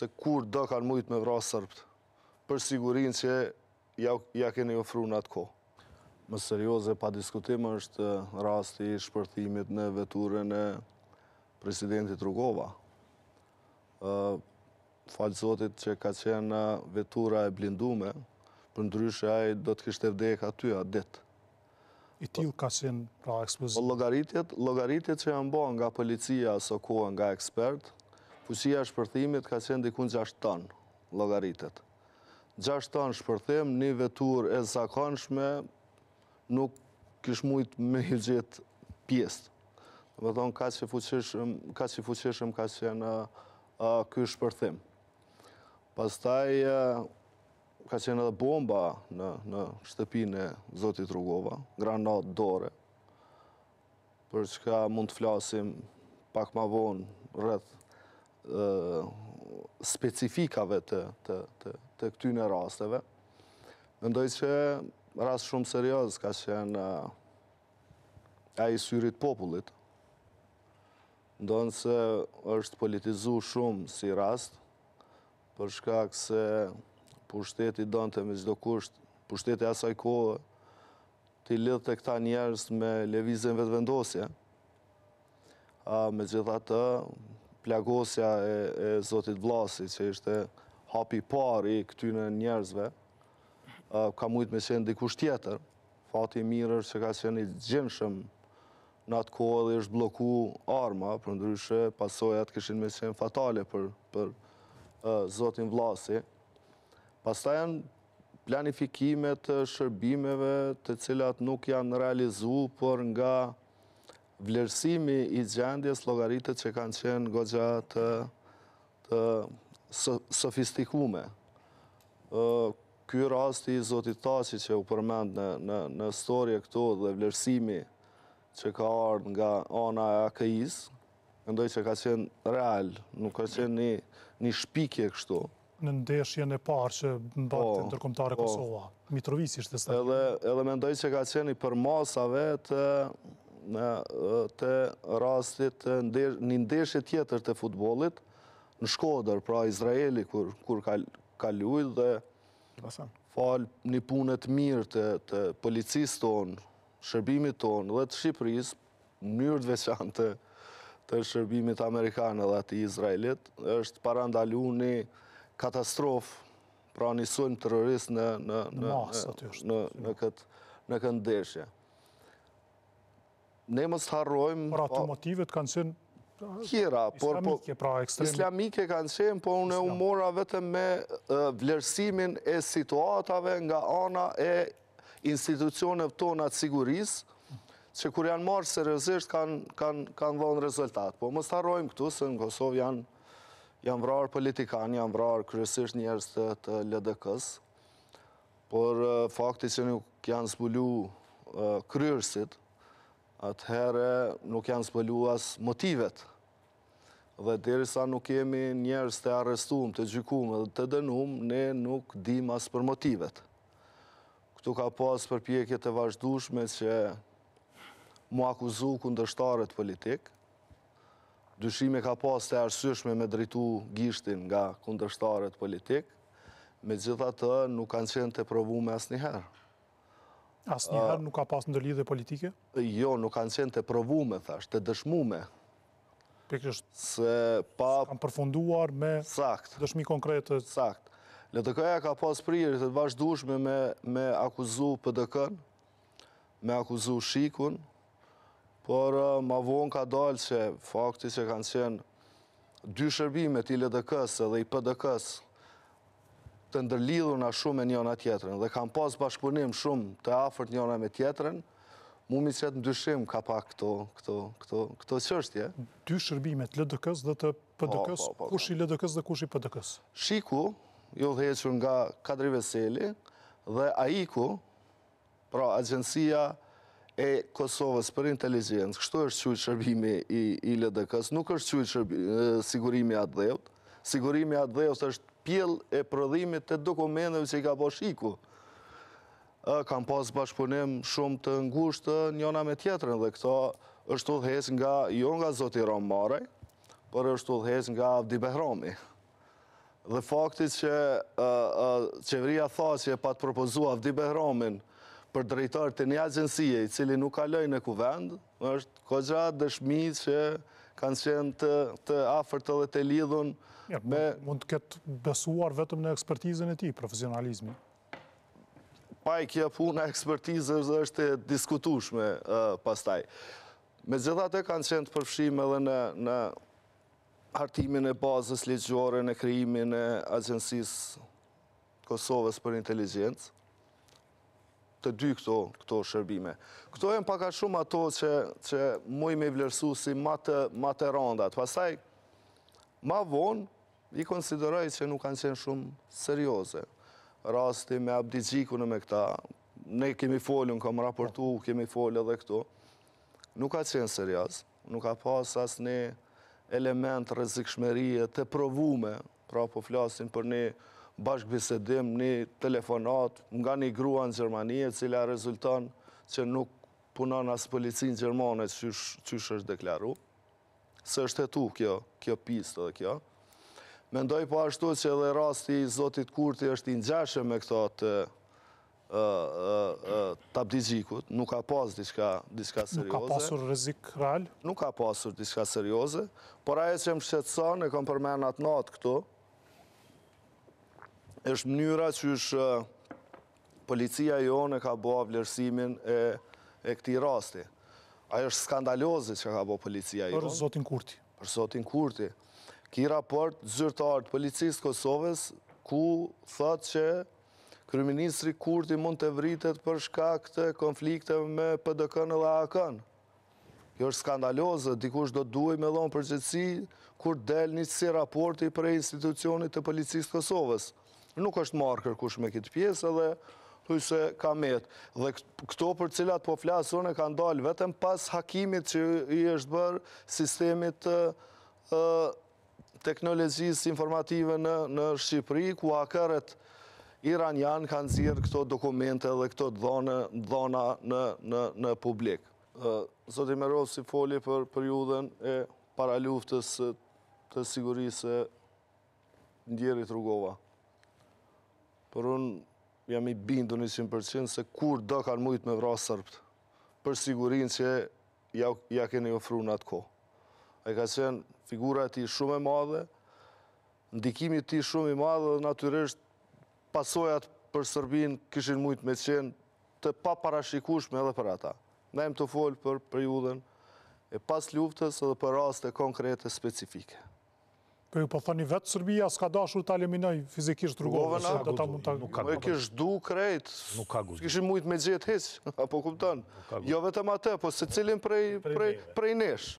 se kur do kanë mujtë me vra për sigurin që ja keni ofru në atë kohë. Më serioze pa diskutim është eh, rasti shpërtimit në veturën e presidentit Rugova. Eh, Falëzotit që ka qenë vetura e blindume, për ndryshë ajë do të kishtë e vdek aty a ditë. I u ka qenë pra ekspozitë? logaritit që janë bo nga policia aso kohë nga ekspertë, Pusia shpërthimit ka qenë dikun 6 tonë logaritet. 6 tonë shpërthim, një vetur e zakonshme, nuk kishë mujtë me i gjithë pjesë. Dhe thonë, ka që fuqishëm, ka që fuqishëm, ka që në shpërthim. Pastaj, ka që në dhe bomba në, në e Zotit Rugova, granat dore, për që ka mund të flasim pak ma vonë rrëtë specifikave të këtyne rasteve. Mendoj që rast shumë serios ka qenë a i syrit popullit, ndonë nëse është politizu shumë si rast, përshka këse pushteti donë të me gjdo kusht, pushteti asaj kohë të i lidhë të këta njerës me levizën vetëvendosje, me gjitha të plagosja e Zotit Vlasi që ishte hapi par i këtyne njerëzve, ka mujtë me qenë dikush tjetër. Fati i mirër që ka qenë i gjenëshëm në atë kohë dhe ishtë bloku arma, për ndryshë pasojat këshin me qenë fatale për Zotin Vlasi. Pas ta janë planifikimet shërbimeve të cilat nuk janë realizu, por nga vlerësimi i gjendjes logaritët që kanë qenë godja të sofistikume. Ky rasti i Zotit Taci që u përmend në storje këto dhe vlerësimi që ka ardhë nga ona e AKI-s, ndoj që ka qenë real, nuk ka qenë një shpikje kështu. Në ndeshjen e parë që më batë të po, ndërkomtare po. Kosova, Mitrovici shtë stakë. Edhe me ndoj që ka qenë i për masave të të rastit një ndeshe tjetër të futbolit në Shkoder, pra Izraeli, kur ka lujt dhe falë një punët mirë të policisë tonë, shërbimit tonë dhe të Shqipërisë, njërë dhe shantë të shërbimit Amerikanë dhe ati Izraelit, është parandalu një katastrofë pra një sunë terrorist në këtë në këndeshje ne mos të harrojmë... Por ato po- motivet kanë qenë po- islamike, pra ekstremit. Islamike kanë qenë, por unë e umora vetëm me vlerësimin e situatave nga ana e institucionet tona të sigurisë, që kur janë marë seriosisht, kanë dhonë rezultat. Po më starojmë këtu, se në Kosovë janë vrarë politikanë, janë vrarë kërësisht njerës të LDK-s, por fakti që nuk janë zbulu kryrësit, atëherë nuk janë spëlluas motivet dhe sa nuk jemi njerës të arrestum, të gjykum dhe të dënum, ne nuk dim as për motivet. Këtu ka pas për pjekje të vazhdushme që mu akuzu kundështarët politik, dyshime ka pas të arsyshme me dritu gishtin nga kundështarët politik, me gjitha të nuk kanë qenë të provu me as njëherë. Asë njëherë nuk ka pas ndërlidhe politike? Jo, nuk kanë qenë të provume, thash, të dëshmume. Pikrësht, se pa... kanë përfunduar me dëshmi konkrete. Sakt. LDK-ja ka pas prirë të vazhdushme me, me akuzu PDK-n, me akuzu Shikun, por uh, ma vonë ka dalë që fakti që kanë qenë dy shërbimet i LDK-së dhe i PDK-së të ndërlidhur nga shumë e njona tjetërën dhe kam pas bashkëpunim shumë të afert njona me tjetërën, mu mi qëtë në dyshim ka pa këto qështje. Dy shërbimet, LDK-s dhe të PDK-s, po, po, po, kush i LDK-s dhe kush i PDK-s? Shiku, ju jo dheqën nga Kadri Veseli dhe AIKU, pra agjensia e Kosovës për inteligencë, kështu është qëjtë shërbimi i LDK-s, nuk është qëjtë sigurimi atë dhevët, sigurimi atë dhevët është pjell e prodhimit të dokumentëve që i ka po shiku. Kam pas bashkëpunim shumë të ngushtë njona me tjetërën dhe këto është udhëhes nga, jo nga Zoti Romaraj, për është udhëhes nga Avdi Behromi. Dhe faktit që qeveria tha që e pat propozu Avdi Behromin për drejtarë të një agjensije i cili nuk kaloj në kuvend, është kogja dëshmi që kanë qenë të afert edhe të lidhun me... Mëndë këtë besuar vetëm në ekspertizën e ti, profesionalizmi. Pa i kja puna ekspertizës është diskutushme pastaj. Me gjithate kanë qenë të përfshime edhe në hartimin e bazës ligjore në kryimin e agjensisë Kosovës për inteligencë të dy këto, këto shërbime. Këto e më paka shumë ato që, që muj me vlerësu si matë, matë rëndat. Pasaj, ma vonë, i konsideroj që nuk kanë qenë shumë serioze. Rasti me abdijiku në me këta, ne kemi folën, kam raportu, kemi folë edhe këto, nuk ka qenë serioz, nuk ka pas as një element rëzikshmerie të provume, pra po flasin për një bashkëbisedim, një telefonat nga një grua në Gjermanie, cila rezultan që nuk punon asë policinë Gjermane që është deklaru. Se është e tu kjo, kjo pisto dhe kjo. Mendoj po ashtu që edhe rasti i Zotit Kurti është i njëshë me këto të tabdijikut, nuk ka pas diska serioze. Nuk ka pasur rizik real? Nuk ka pasur diska serioze, por aje që më shqetson, e kom përmenat natë këtu, është mënyra që është eh, policia jo në ka bo avlerësimin e, e këti rasti. Ajo është skandalozit që ka bo policia jo. Për Zotin Kurti. Për Zotin Kurti. Ki raport zyrtarët policisë Kosovës ku thëtë që Kryministri Kurti mund të vritet për shka këtë konflikte me PDK-në dhe AK-në. Kjo është skandalozë, dikush do të duaj me dhonë përgjithsi kur del një si raporti për institucionit të policisë Kosovës nuk është marker kërkush me këtë pjesë edhe hujse se ka metë. Dhe këto për cilat po flasën e ka ndalë vetëm pas hakimit që i është bërë sistemit të teknologjisë informative në Shqipëri, ku akaret iranian kanë zirë këto dokumente dhe këto dhona në publik. Zotë i Meroz, si foli për periudën e paraluftës të sigurisë e ndjerit rrugova. Por unë jam i bindu një 100% se kur do kanë mujtë me vra sërpt, për sigurin që ja, ja keni ofru në atë kohë. A i ka qenë figura ti shumë e madhe, ndikimi ti shumë i madhe, dhe natyrisht pasojat për Sërbin kishin mujtë me qenë të pa parashikushme edhe për ata. Ne jem të folë për periudën e pas luftës edhe për raste konkrete specifike. Për po ju po thoni vetë Serbia, s'ka dashur të eliminoj fizikisht rrugovën, do ta mund të... Nuk ka gudu. Nuk ka gudu. Nuk ka gudu. Nuk ka Jo vetëm atë, po se cilin prej nesh.